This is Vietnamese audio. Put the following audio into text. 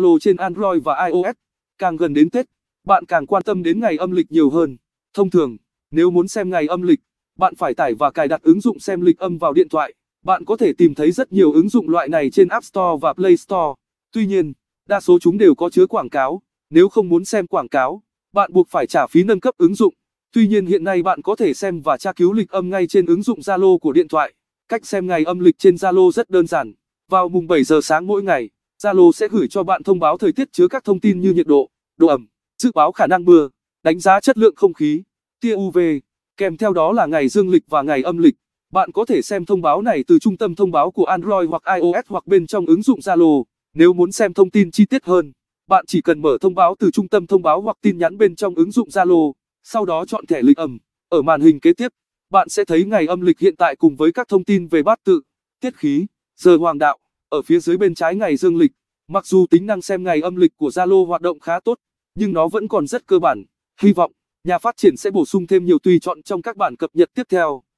Alo trên Android và iOS. Càng gần đến Tết, bạn càng quan tâm đến ngày âm lịch nhiều hơn. Thông thường, nếu muốn xem ngày âm lịch, bạn phải tải và cài đặt ứng dụng xem lịch âm vào điện thoại. Bạn có thể tìm thấy rất nhiều ứng dụng loại này trên App Store và Play Store. Tuy nhiên, đa số chúng đều có chứa quảng cáo. Nếu không muốn xem quảng cáo, bạn buộc phải trả phí nâng cấp ứng dụng. Tuy nhiên hiện nay bạn có thể xem và tra cứu lịch âm ngay trên ứng dụng Zalo của điện thoại. Cách xem ngày âm lịch trên Zalo rất đơn giản. Vào mùng 7 giờ sáng mỗi ngày, Zalo sẽ gửi cho bạn thông báo thời tiết chứa các thông tin như nhiệt độ, độ ẩm, dự báo khả năng mưa, đánh giá chất lượng không khí, tia UV, kèm theo đó là ngày dương lịch và ngày âm lịch. Bạn có thể xem thông báo này từ trung tâm thông báo của Android hoặc iOS hoặc bên trong ứng dụng Zalo. Nếu muốn xem thông tin chi tiết hơn, bạn chỉ cần mở thông báo từ trung tâm thông báo hoặc tin nhắn bên trong ứng dụng Zalo, sau đó chọn thẻ lịch âm. Ở màn hình kế tiếp, bạn sẽ thấy ngày âm lịch hiện tại cùng với các thông tin về bát tự, tiết khí, giờ hoàng đạo ở phía dưới bên trái ngày dương lịch. Mặc dù tính năng xem ngày âm lịch của Zalo hoạt động khá tốt, nhưng nó vẫn còn rất cơ bản. Hy vọng, nhà phát triển sẽ bổ sung thêm nhiều tùy chọn trong các bản cập nhật tiếp theo.